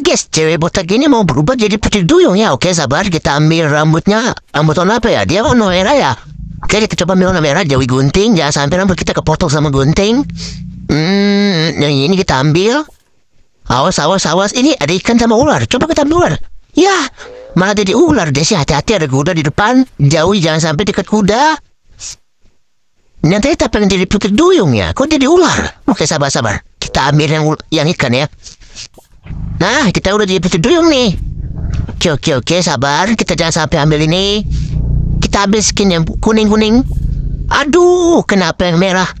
Guys, cewek botak ini mau berubah jadi putih duyung ya. Oke sabar kita ambil rambutnya. Rambut warna apa ya? Dia warna merah ya. Oke kita coba ambil warna merah Jauhi gunting. Jangan sampai rambut kita kepotong sama gunting. Hmm, yang ini kita ambil. Awas, awas, awas. Ini ada ikan sama ular. Coba kita ambil ular. Ya, malah jadi ular deh sih. Hati-hati ada kuda di depan. Jauhi jangan sampai dekat kuda. Nanti tak pengen jadi putih duyung ya. Kok jadi ular? Oke, sabar-sabar. Kita ambil yang, yang ikan ya. Nah, kita udah di episode duyung nih. Oke, oke, oke, sabar. Kita jangan sampai ambil ini. Kita ambil skin yang kuning-kuning. Aduh, kenapa yang merah?